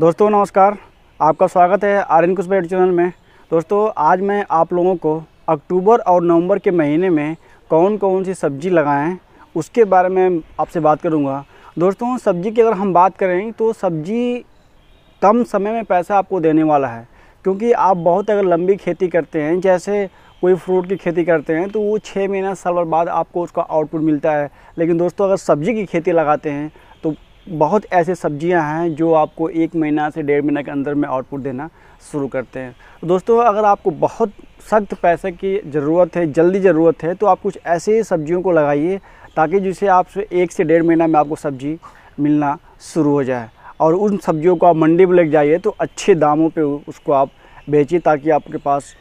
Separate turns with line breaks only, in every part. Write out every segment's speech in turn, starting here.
दोस्तों नमस्कार आपका स्वागत है आर्यन एन कुशबेट चैनल में दोस्तों आज मैं आप लोगों को अक्टूबर और नवंबर के महीने में कौन कौन सी सब्ज़ी लगाएं उसके बारे में आपसे बात करूंगा दोस्तों सब्ज़ी की अगर हम बात करें तो सब्ज़ी कम समय में पैसा आपको देने वाला है क्योंकि आप बहुत अगर लंबी खेती करते हैं जैसे कोई फ्रूट की खेती करते हैं तो वो छः महीना साल बाद आपको उसका आउटपुट मिलता है लेकिन दोस्तों अगर सब्ज़ी की खेती लगाते हैं बहुत ऐसे सब्जियां हैं जो आपको एक महीना से डेढ़ महीना के अंदर में आउटपुट देना शुरू करते हैं तो दोस्तों अगर आपको बहुत सख्त पैसे की ज़रूरत है जल्दी ज़रूरत है तो आप कुछ ऐसे सब्जियों को लगाइए ताकि जिसे आपसे एक से डेढ़ महीना में आपको सब्ज़ी मिलना शुरू हो जाए और उन सब्जियों को आप मंडी में लेके जाइए तो अच्छे दामों पर उसको आप बेचिए ताकि आपके पास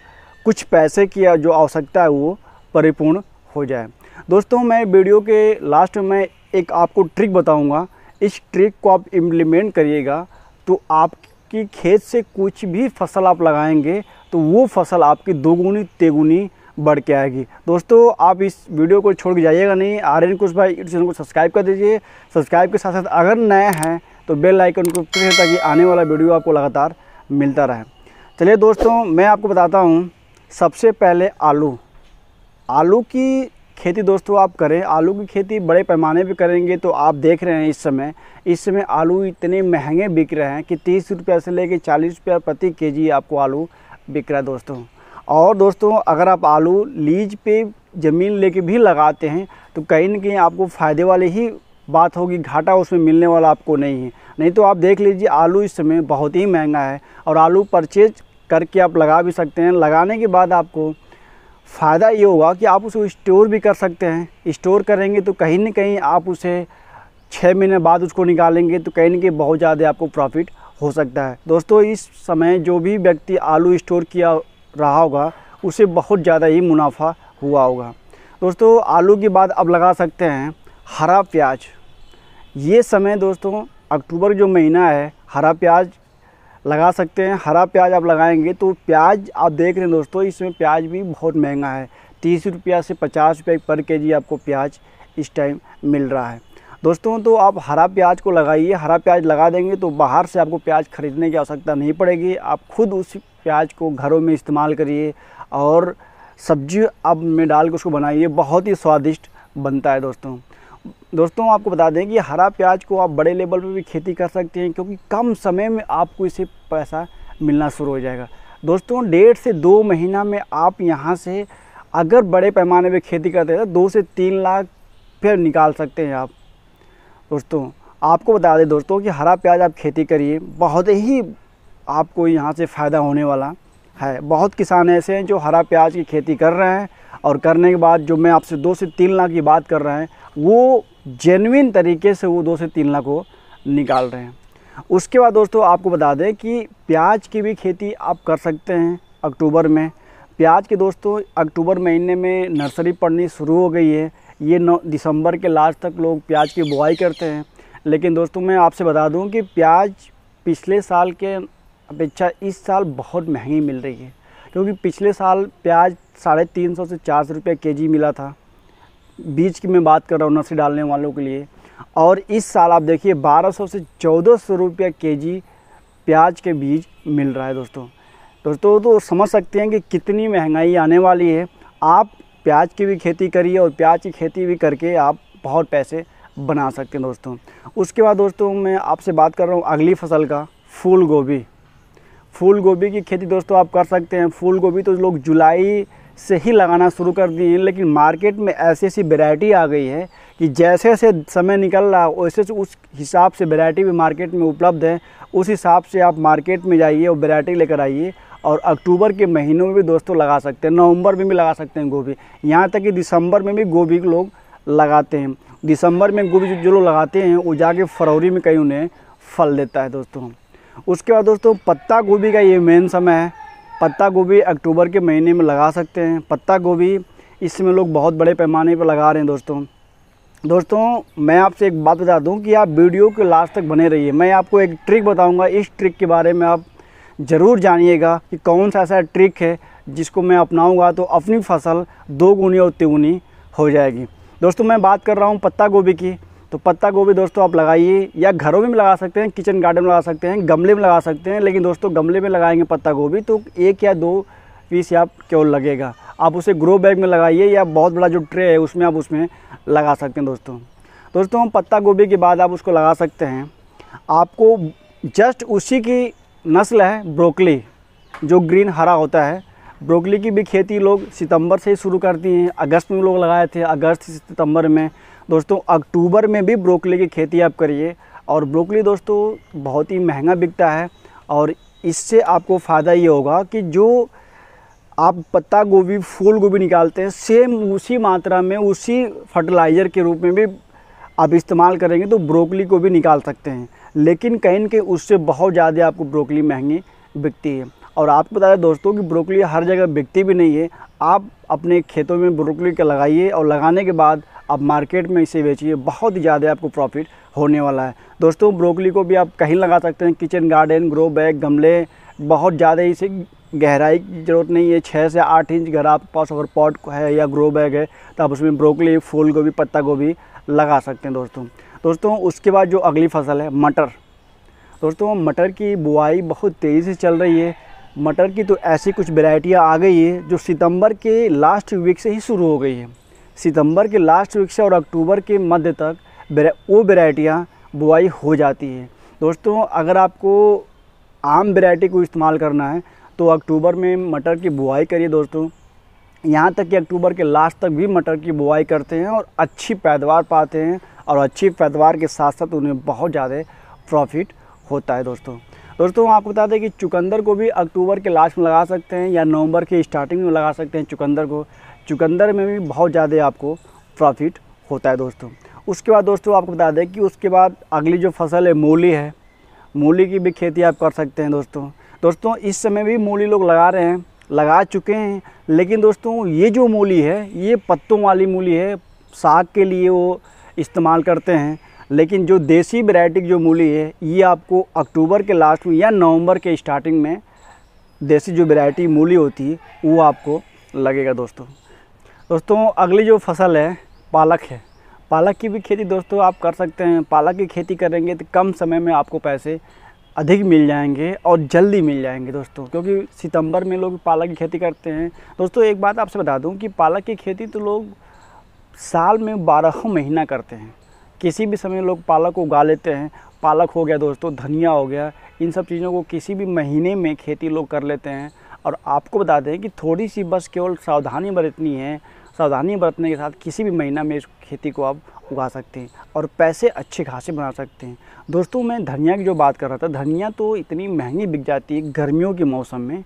कुछ पैसे की जो आवश्यकता है वो परिपूर्ण हो जाए दोस्तों मैं वीडियो के लास्ट में एक आपको ट्रिक बताऊँगा इस ट्रिक को आप इम्प्लीमेंट करिएगा तो आपकी खेत से कुछ भी फसल आप लगाएंगे तो वो फसल आपकी दोगुनी तेगुनी बढ़ के आएगी दोस्तों आप इस वीडियो को छोड़ के जाइएगा नहीं आर एन कुछ भाई चैनल को सब्सक्राइब कर दीजिए सब्सक्राइब के साथ साथ अगर नए हैं तो बेल आइकन को प्रेस ताकि आने वाला वीडियो आपको लगातार मिलता रहे चलिए दोस्तों मैं आपको बताता हूँ सबसे पहले आलू आलू की खेती दोस्तों आप करें आलू की खेती बड़े पैमाने पे करेंगे तो आप देख रहे हैं इस समय इस समय आलू इतने महंगे बिक रहे हैं कि तीस रुपये से लेकर चालीस रुपये प्रति जी आपको आलू बिक रहा है दोस्तों और दोस्तों अगर आप आलू लीज पे ज़मीन लेके भी लगाते हैं तो कहीं ना कहीं आपको फ़ायदे वाली ही बात होगी घाटा उसमें मिलने वाला आपको नहीं है नहीं तो आप देख लीजिए आलू इस समय बहुत ही महंगा है और आलू परचेज करके आप लगा भी सकते हैं लगाने के बाद आपको फ़ायदा ये होगा कि आप उसको स्टोर भी कर सकते हैं स्टोर करेंगे तो कहीं ना कहीं आप उसे छः महीने बाद उसको निकालेंगे तो कहीं ना कहीं बहुत ज़्यादा आपको प्रॉफिट हो सकता है दोस्तों इस समय जो भी व्यक्ति आलू स्टोर किया रहा होगा उसे बहुत ज़्यादा ही मुनाफा हुआ होगा दोस्तों आलू के बाद अब लगा सकते हैं हरा प्याज ये समय दोस्तों अक्टूबर जो महीना है हरा प्याज लगा सकते हैं हरा प्याज आप लगाएंगे तो प्याज आप देख रहे हैं दोस्तों इसमें प्याज भी बहुत महंगा है तीस रुपया से पचास रुपये पर के जी आपको प्याज इस टाइम मिल रहा है दोस्तों तो आप हरा प्याज को लगाइए हरा प्याज लगा देंगे तो बाहर से आपको प्याज खरीदने की आवश्यकता नहीं पड़ेगी आप खुद उस प्याज को घरों में इस्तेमाल करिए और सब्जी अब में डाल के उसको बनाइए बहुत ही स्वादिष्ट बनता है दोस्तों दोस्तों आपको बता दें कि हरा प्याज को आप बड़े लेवल पर भी खेती कर सकते हैं क्योंकि कम समय में आपको इसे पैसा मिलना शुरू हो जाएगा दोस्तों डेढ़ से दो महीना में आप यहाँ से अगर बड़े पैमाने पर खेती करते हैं तो दो से तीन लाख फिर निकाल सकते हैं आप दोस्तों आपको बता दें दोस्तों कि हरा प्याज आप खेती करिए बहुत ही आपको यहाँ से फ़ायदा होने वाला है बहुत किसान ऐसे हैं जो हरा प्याज की खेती कर रहे हैं और करने के बाद जो मैं आपसे दो से तीन लाख की बात कर रहे हैं वो जेनविन तरीके से वो दो से तीन लाख को निकाल रहे हैं उसके बाद दोस्तों आपको बता दें कि प्याज की भी खेती आप कर सकते हैं अक्टूबर में प्याज के दोस्तों अक्टूबर महीने में नर्सरी पड़नी शुरू हो गई है ये नौ दिसंबर के लास्ट तक लोग प्याज की बुआई करते हैं लेकिन दोस्तों मैं आपसे बता दूं कि प्याज पिछले साल के अपेक्षा इस साल बहुत महंगी मिल रही है क्योंकि पिछले साल प्याज साढ़े तीन सौ से चार सौ रुपये के जी मिला था बीज की मैं बात कर रहा हूँ नर्सरी डालने वालों के लिए और इस साल आप देखिए 1200 से चौदह सौ रुपये के जी प्याज के बीज मिल रहा है दोस्तों दोस्तों तो समझ सकते हैं कि कितनी महंगाई आने वाली है आप प्याज की भी खेती करिए और प्याज की खेती भी करके आप बहुत पैसे बना सकते हैं दोस्तों उसके बाद दोस्तों मैं आपसे बात कर रहा हूँ अगली फसल का फूल गोभी फूल गोभी की खेती दोस्तों आप कर सकते हैं फूल गोभी तो लोग जुलाई से ही लगाना शुरू कर दिए हैं लेकिन मार्केट में ऐसी ऐसी वेराइटी आ गई है कि जैसे जैसे समय निकल रहा है वैसे उस हिसाब से वेराइटी भी मार्केट में उपलब्ध है उस हिसाब से आप मार्केट में जाइए और वेराइटी लेकर आइए और अक्टूबर के महीनों में भी दोस्तों लगा सकते हैं नवंबर में भी लगा सकते हैं गोभी यहाँ तक कि दिसंबर में भी गोभी लोग लगाते हैं दिसंबर में गोभी जो लोग लगाते हैं वो जाके फरवरी में कहीं उन्हें फल देता है दोस्तों उसके बाद दोस्तों पत्ता गोभी का ये मेन समय है पत्ता गोभी अक्टूबर के महीने में लगा सकते हैं पत्ता गोभी इसमें लोग बहुत बड़े पैमाने पर लगा रहे हैं दोस्तों दोस्तों मैं आपसे एक बात बता दूं कि आप वीडियो के लास्ट तक बने रहिए मैं आपको एक ट्रिक बताऊंगा इस ट्रिक के बारे में आप ज़रूर जानिएगा कि कौन सा ऐसा ट्रिक है जिसको मैं अपनाऊंगा तो अपनी फसल दो गुनी और तिगुनी हो जाएगी दोस्तों मैं बात कर रहा हूँ पत्ता गोभी की तो पत्ता गोभी दोस्तों आप लगाइए या घरों में लगा सकते हैं किचन गार्डन में लगा सकते हैं गमले में लगा सकते हैं लेकिन दोस्तों गमले में लगाएंगे पत्ता गोभी तो एक या दो पीस आप क्यों लगेगा आप उसे ग्रो बैग में लगाइए या बहुत बड़ा जो ट्रे है उसमें आप उसमें लगा सकते हैं दोस्तों दोस्तों हम पत्ता गोभी के बाद आप उसको लगा सकते हैं आपको जस्ट उसी की नस्ल है ब्रोकली जो ग्रीन हरा होता है ब्रोकली की भी खेती लोग सितंबर से ही शुरू करती हैं अगस्त में लोग लगाए थे अगस्त सितंबर में दोस्तों अक्टूबर में भी ब्रोकली की खेती आप करिए और ब्रोकली दोस्तों बहुत ही महंगा बिकता है और इससे आपको फ़ायदा ये होगा कि जो आप पत्ता गोभी फूल गोभी निकालते हैं सेम उसी मात्रा में उसी फर्टिलाइज़र के रूप में भी आप इस्तेमाल करेंगे तो ब्रोकली को भी निकाल सकते हैं लेकिन कहीं के उससे बहुत ज़्यादा आपको ब्रोकली महंगी बिकती है और आपको बता दें दोस्तों कि ब्रोकली हर जगह बिकती भी नहीं है आप अपने खेतों में ब्रोकली का लगाइए और लगाने के बाद आप मार्केट में इसे बेचिए बहुत ज़्यादा आपको प्रॉफिट होने वाला है दोस्तों ब्रोकली को भी आप कहीं लगा सकते हैं किचन गार्डन ग्रो बैग गमले बहुत ज़्यादा इसे गहराई की ज़रूरत नहीं है छः से आठ इंच घर आपके पास अगर पॉट है या ग्रो बैग है तो आप उसमें ब्रोकली फूल गोभी पत्ता गोभी लगा सकते हैं दोस्तों दोस्तों उसके बाद जो अगली फसल है मटर दोस्तों मटर की बुआई बहुत तेज़ी से चल रही है मटर की तो ऐसी कुछ वेराइटियाँ आ गई है जो सितंबर के लास्ट वीक से ही शुरू हो गई है सितंबर के लास्ट वीक से और अक्टूबर के मध्य तक वो वेराइटियाँ बुआई हो जाती हैं दोस्तों अगर आपको आम वेराइटी को इस्तेमाल करना है तो अक्टूबर में मटर की बुआई करिए दोस्तों यहाँ तक कि अक्टूबर के लास्ट तक भी मटर की बुआई करते हैं और अच्छी पैदावार पाते हैं और अच्छी पैदावार के साथ साथ उन्हें बहुत ज़्यादा प्रॉफिट होता है दोस्तों दोस्तों आपको बता दें कि चुकंदर को भी अक्टूबर के लास्ट में लगा सकते हैं या नवंबर के स्टार्टिंग में लगा सकते हैं चुकंदर को चुकंदर में भी बहुत ज़्यादा आपको प्रॉफिट होता है दोस्तों उसके बाद दोस्तों आपको बता दें कि उसके बाद अगली जो फसल है मूली है मूली की भी खेती आप कर सकते हैं दोस्तों दोस्तों इस समय भी मूली लोग लगा रहे हैं लगा चुके हैं लेकिन दोस्तों ये जो मूली है ये पत्तों वाली मूली है साग के लिए वो इस्तेमाल करते हैं लेकिन जो देसी वेराइटी जो मूली है ये आपको अक्टूबर के लास्ट में या नवंबर के स्टार्टिंग में देसी जो वेराइटी मूली होती है वो आपको लगेगा दोस्तों दोस्तों अगली जो फसल है पालक है पालक की भी खेती दोस्तों आप कर सकते हैं पालक की खेती करेंगे तो कम समय में आपको पैसे अधिक मिल जाएंगे और जल्दी मिल जाएंगे दोस्तों क्योंकि सितंबर में लोग पालक की खेती करते हैं दोस्तों एक बात आपसे बता दूं कि पालक की खेती तो लोग साल में बारहों महीना करते हैं किसी भी समय लोग पालक उगा लेते हैं पालक हो गया दोस्तों धनिया हो गया इन सब चीज़ों को किसी भी महीने में खेती लोग कर लेते हैं और आपको बता दें कि थोड़ी सी बस केवल सावधानी बरतनी है सावधानी बरतने के साथ किसी भी महीना में इस खेती को आप उगा सकते हैं और पैसे अच्छे खासे बना सकते हैं दोस्तों मैं धनिया की जो बात कर रहा था धनिया तो इतनी महंगी बिक जाती है गर्मियों के मौसम में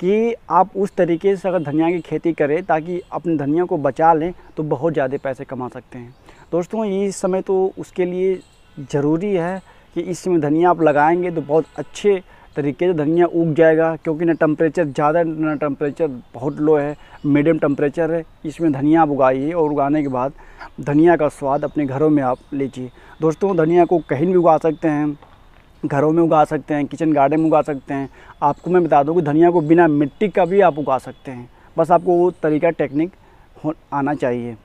कि आप उस तरीके से अगर धनिया की खेती करें ताकि अपने धनिया को बचा लें तो बहुत ज़्यादा पैसे कमा सकते हैं दोस्तों ये समय तो उसके लिए ज़रूरी है कि इस समय धनिया आप लगाएंगे तो बहुत अच्छे तरीके से धनिया उग जाएगा क्योंकि ना टेम्परेचर ज़्यादा ना टम्परेचर बहुत लो है मीडियम टम्परेचर है इसमें धनिया आप उगाइए और उगाने के बाद धनिया का स्वाद अपने घरों में आप लीजिए दोस्तों धनिया को कहीं भी उगा सकते हैं घरों में उगा सकते हैं किचन गार्डन में उगा सकते हैं आपको मैं बता दूँ कि धनिया को बिना मिट्टी का भी आप उगा सकते हैं बस आपको वो तरीका टेक्निक आना चाहिए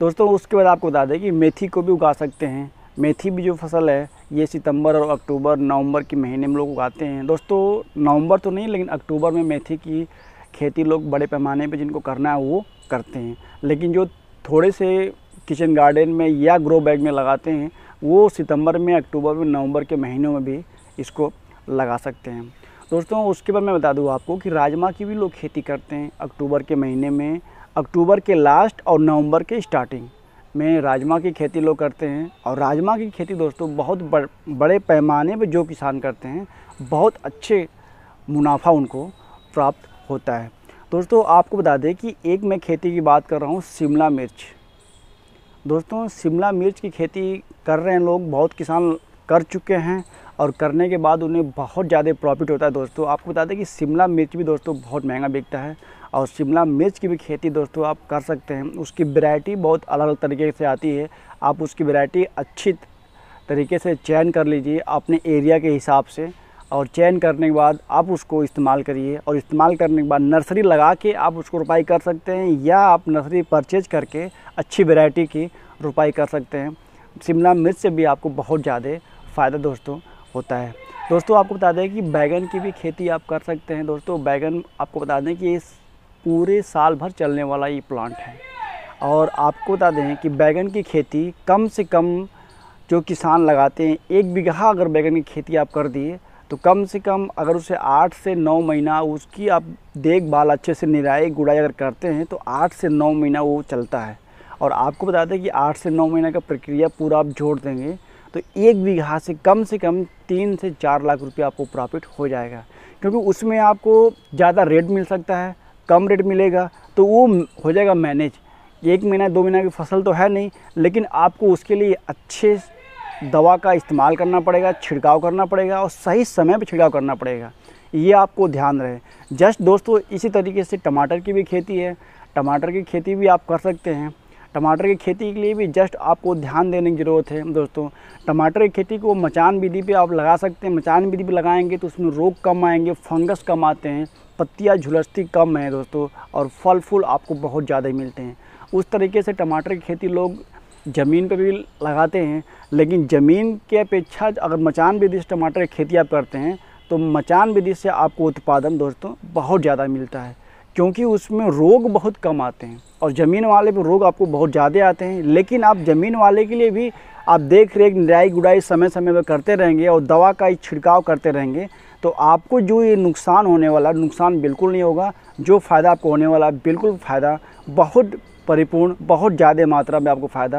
दोस्तों उसके बाद आपको बता दें कि मेथी को भी उगा सकते हैं मेथी भी जो फसल है ये सितंबर और अक्टूबर नवंबर के महीने में लोग उगाते हैं दोस्तों नवंबर तो नहीं लेकिन अक्टूबर में मेथी की खेती लोग बड़े पैमाने पे जिनको करना है वो करते हैं लेकिन जो थोड़े से किचन गार्डन में या ग्रो बैग में लगाते हैं वो सितंबर में अक्टूबर में नवंबर के महीनों में भी इसको लगा सकते हैं दोस्तों उसके बाद मैं बता दूँ आपको कि राजमा की भी लोग खेती करते हैं अक्टूबर के महीने में अक्टूबर के लास्ट और नवंबर के स्टार्टिंग में राजमा की खेती लोग करते हैं और राजमा की खेती दोस्तों बहुत बड़, बड़े पैमाने पर जो किसान करते हैं बहुत अच्छे मुनाफा उनको प्राप्त होता है दोस्तों आपको बता दें कि एक मैं खेती की बात कर रहा हूँ शिमला मिर्च दोस्तों शिमला मिर्च की खेती कर रहे हैं लोग बहुत किसान कर चुके हैं और करने के बाद उन्हें बहुत ज़्यादा प्रॉफिट होता है दोस्तों आपको बता दें कि शिमला मिर्च भी दोस्तों बहुत महंगा बिकता है और शिमला मिर्च की भी खेती दोस्तों आप कर सकते हैं उसकी वैरायटी बहुत अलग अलग तरीके से आती है आप उसकी वैरायटी अच्छी तरीके से चयन कर लीजिए अपने एरिया के हिसाब से और चयन करने के बाद आप उसको इस्तेमाल करिए और इस्तेमाल करने के बाद नर्सरी लगा के आप उसको रोपाई कर सकते हैं या आप नर्सरी परचेज करके अच्छी वैरायटी की रोपाई कर सकते हैं शिमला मिर्च से भी आपको बहुत ज़्यादा फ़ायदा दोस्तों होता है दोस्तों आपको बता दें कि बैगन की भी खेती आप कर सकते हैं दोस्तों बैगन आपको बता दें कि इस पूरे साल भर चलने वाला ये प्लांट है और आपको बता दें कि बैगन की खेती कम से कम जो किसान लगाते हैं एक बीघा अगर बैगन की खेती आप कर दिए तो कम से कम अगर उसे आठ से नौ महीना उसकी आप देखभाल अच्छे से निराई गुड़ाई अगर करते हैं तो आठ से नौ महीना वो चलता है और आपको बता दें कि आठ से नौ महीना का प्रक्रिया पूरा आप जोड़ देंगे तो एक बीघा से कम से कम तीन से चार लाख रुपये आपको प्रॉफिट हो जाएगा क्योंकि उसमें आपको ज़्यादा रेट मिल सकता है कम रेट मिलेगा तो वो हो जाएगा मैनेज एक महीना दो महीना की फसल तो है नहीं लेकिन आपको उसके लिए अच्छे दवा का इस्तेमाल करना पड़ेगा छिड़काव करना पड़ेगा और सही समय पर छिड़काव करना पड़ेगा ये आपको ध्यान रहे जस्ट दोस्तों इसी तरीके से टमाटर की भी खेती है टमाटर की खेती भी आप कर सकते हैं टमाटर की खेती के लिए भी जस्ट आपको ध्यान देने की ज़रूरत है दोस्तों टमाटर की खेती को मचान विधि पे आप लगा सकते हैं मचान विधि पे लगाएंगे तो उसमें रोग कम आएंगे फंगस कम आते हैं पत्तियाँ झुलसती कम है दोस्तों और फल फूल आपको बहुत ज़्यादा मिलते हैं उस तरीके से टमाटर की खेती लोग ज़मीन पर भी लगाते हैं लेकिन ज़मीन के अपेक्षा अगर मचान विधि से टमाटर की खेती आप करते हैं तो मचान विधि से आपको उत्पादन दोस्तों बहुत ज़्यादा मिलता है क्योंकि उसमें रोग बहुत कम आते हैं और ज़मीन वाले पर रोग आपको बहुत ज़्यादा आते हैं लेकिन आप ज़मीन वाले के लिए भी आप देख रेख निराई गुड़ाई समय समय पर करते रहेंगे और दवा का छिड़काव करते रहेंगे तो आपको जो ये नुकसान होने वाला नुकसान बिल्कुल नहीं होगा जो फ़ायदा आपको होने वाला बिल्कुल फ़ायदा बहुत परिपूर्ण बहुत ज़्यादा मात्रा में आपको फ़ायदा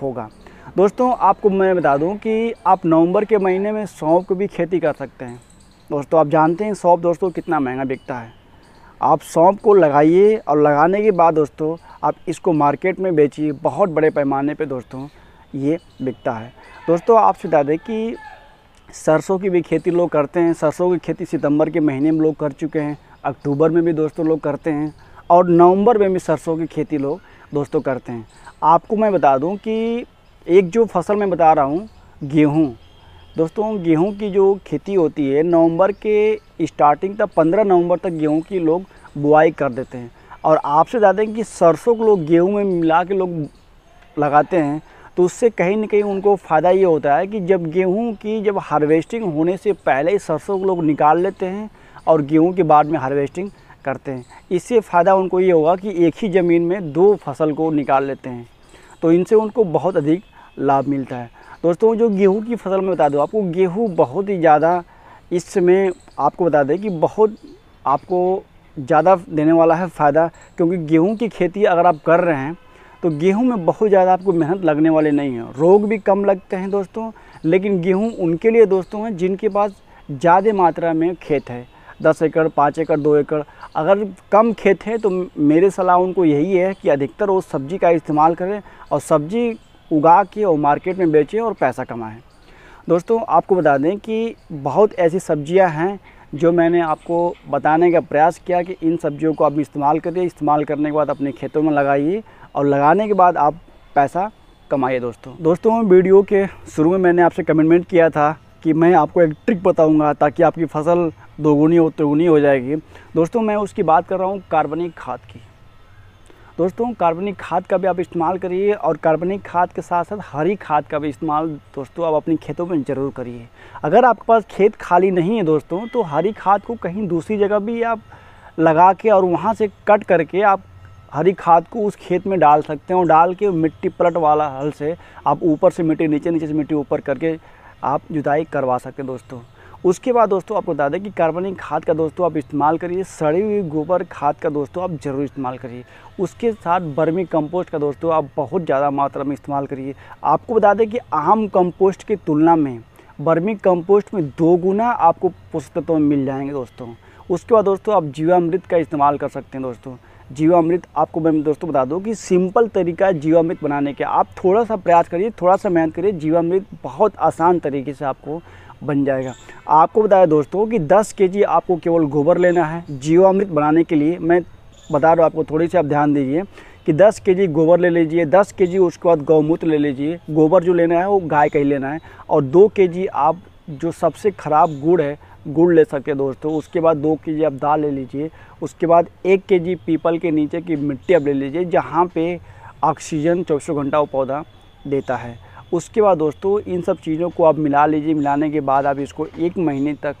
होगा दोस्तों आपको मैं बता दूं कि आप नवंबर के महीने में सौंप की भी खेती कर सकते हैं दोस्तों आप जानते हैं सौंप दोस्तों कितना महंगा बिकता है आप सौंप को लगाइए और लगाने के बाद दोस्तों आप इसको मार्केट में बेचिए बहुत बड़े पैमाने पर दोस्तों ये बिकता है दोस्तों आपसे बता दें कि सरसों की भी खेती लोग करते हैं सरसों की खेती सितंबर के महीने में लोग कर चुके हैं अक्टूबर में भी दोस्तों लोग करते हैं और नवंबर में भी सरसों की खेती लोग दोस्तों करते हैं आपको मैं बता दूं कि एक जो फसल मैं बता रहा हूँ गेहूँ दोस्तों गेहूँ की जो खेती होती है नवंबर के स्टार्टिंग तक पंद्रह नवंबर तक गेहूँ की लोग बुआई कर देते हैं और आपसे ज़्यादा कि सरसों को लोग गेहूँ में मिला के लोग लगाते हैं तो उससे कहीं ना कहीं उनको फ़ायदा ये होता है कि जब गेहूँ की जब हार्वेस्टिंग होने से पहले ही सरसों को लोग निकाल लेते हैं और गेहूँ के बाद में हार्वेस्टिंग करते हैं इससे फ़ायदा उनको ये होगा कि एक ही ज़मीन में दो फसल को निकाल लेते हैं तो इनसे उनको बहुत अधिक लाभ मिलता है दोस्तों जो गेहूँ की फसल में बता दूँ आपको गेहूँ बहुत ही ज़्यादा इस समय आपको बता दें कि बहुत आपको ज़्यादा देने वाला है फ़ायदा क्योंकि गेहूँ की खेती अगर आप कर रहे हैं तो गेहूं में बहुत ज़्यादा आपको मेहनत लगने वाले नहीं हैं रोग भी कम लगते हैं दोस्तों लेकिन गेहूं उनके लिए दोस्तों हैं जिनके पास ज़्यादा मात्रा में खेत है दस एकड़ पाँच एकड़ दो एकड़ अगर कम खेत है तो मेरे सलाह उनको यही है कि अधिकतर वो सब्ज़ी का इस्तेमाल करें और सब्ज़ी उगा के और मार्केट में बेचें और पैसा कमाएँ दोस्तों आपको बता दें कि बहुत ऐसी सब्जियां हैं जो मैंने आपको बताने का प्रयास किया कि इन सब्जियों को आप इस्तेमाल करिए इस्तेमाल करने के बाद अपने खेतों में लगाइए और लगाने के बाद आप पैसा कमाइए दोस्तों दोस्तों वीडियो के शुरू में मैंने आपसे कमिटमेंट किया था कि मैं आपको एक ट्रिक बताऊंगा ताकि आपकी फसल दोगुनी और तिगुनी हो जाएगी दोस्तों मैं उसकी बात कर रहा हूँ कार्बनिक खाद की दोस्तों कार्बनिक खाद का भी आप इस्तेमाल करिए और कार्बनिक खाद के साथ साथ हरी खाद का भी इस्तेमाल दोस्तों आप अपनी खेतों में ज़रूर करिए अगर आपके पास खेत खाली नहीं है दोस्तों तो हरी खाद को कहीं दूसरी जगह भी आप लगा के और वहाँ से कट करके आप हरी खाद को उस खेत में डाल सकते हैं और डाल के मिट्टी पलट वाला हल से आप ऊपर से मिट्टी नीचे नीचे से मिट्टी ऊपर करके आप जुताई करवा सकते हैं दोस्तों उसके बाद दोस्तों आपको बता दें कि कार्बनिक खाद का दोस्तों आप इस्तेमाल करिए सड़ी हुई गोबर खाद का दोस्तों आप ज़रूर इस्तेमाल करिए उसके साथ बर्मी कंपोस्ट का दोस्तों आप बहुत ज़्यादा मात्रा में इस्तेमाल करिए आपको बता दें कि आम कंपोस्ट की तुलना में बर्मी कंपोस्ट में दो गुना आपको पोषक तत्व मिल जाएंगे दोस्तों उसके बाद दोस्तों आप जीवामृत का इस्तेमाल कर सकते हैं दोस्तों जीवामृत आपको मैं दोस्तों बता दूं कि सिंपल तरीका है जीवामृत बनाने का आप थोड़ा सा प्रयास करिए थोड़ा सा मेहनत करिए जीवामृत बहुत आसान तरीके से आपको बन जाएगा आपको बताया दोस्तों कि 10 केजी आपको केवल गोबर लेना है जीवामृत बनाने के लिए मैं बता रहा हूँ आपको थोड़ी सी आप ध्यान दीजिए कि 10 के गोबर ले लीजिए 10 के उसके बाद गौमूत्र ले लीजिए गोबर जो लेना है वो गाय का ही लेना है और 2 के आप जो सबसे ख़राब गुड़ है गुड़ ले हैं दोस्तों तो उसके बाद दो के जी आप दाल ले लीजिए उसके बाद एक के जी पीपल के नीचे की मिट्टी आप ले लीजिए जहाँ पे ऑक्सीजन चौबीसों घंटा वो पौधा देता है उसके बाद दोस्तों इन सब चीज़ों को आप मिला लीजिए मिलाने के बाद आप इसको एक महीने तक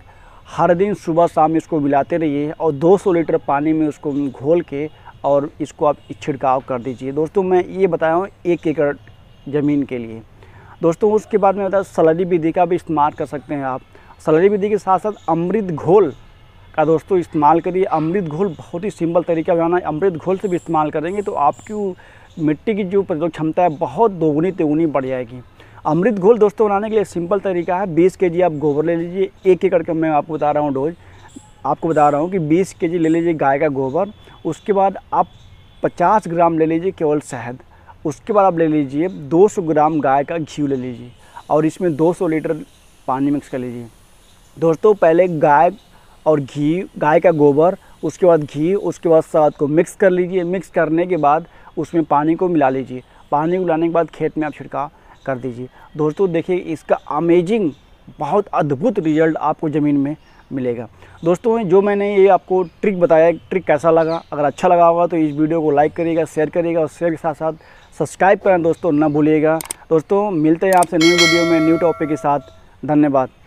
हर दिन सुबह शाम इसको मिलाते रहिए और 200 लीटर पानी में उसको घोल के और इसको आप छिड़काव कर दीजिए दोस्तों मैं ये बताया हूँ एक एकड़ ज़मीन के लिए दोस्तों उसके बाद में बताया सलादी विधि का भी इस्तेमाल कर सकते हैं आप सलरी विधि के साथ साथ अमृत घोल का दोस्तों इस्तेमाल करिए अमृत घोल बहुत ही सिंपल तरीका बनाना है अमृत घोल से भी इस्तेमाल करेंगे तो आपकी मिट्टी की जो प्रतिरोध क्षमता है बहुत दोगुनी तिगुनी बढ़ जाएगी अमृत घोल दोस्तों बनाने के लिए सिंपल तरीका है बीस के जी आप गोबर ले लीजिए एक एकड़ का मैं आपको बता रहा हूँ डोज आपको बता रहा हूँ कि बीस के जी ले लीजिए गाय का गोबर उसके बाद आप पचास ग्राम ले लीजिए केवल शहद उसके बाद आप ले लीजिए 200 ग्राम गाय का घी ले लीजिए और इसमें 200 लीटर पानी मिक्स कर लीजिए दोस्तों पहले गाय और घी गाय का गोबर उसके बाद घी उसके बाद साथ को मिक्स कर लीजिए मिक्स करने के बाद उसमें पानी को मिला लीजिए पानी को मिलाने के बाद खेत में आप छिड़काव कर दीजिए दोस्तों देखिए इसका अमेजिंग बहुत अद्भुत रिजल्ट आपको ज़मीन में मिलेगा दोस्तों जो मैंने ये आपको ट्रिक बताया ट्रिक कैसा लगा अगर अच्छा लगा होगा तो इस वीडियो को लाइक करिएगा शेयर करिएगा और शेयर के साथ साथ सब्सक्राइब करें दोस्तों ना भूलिएगा दोस्तों मिलते हैं आपसे न्यू वीडियो में न्यू टॉपिक के साथ धन्यवाद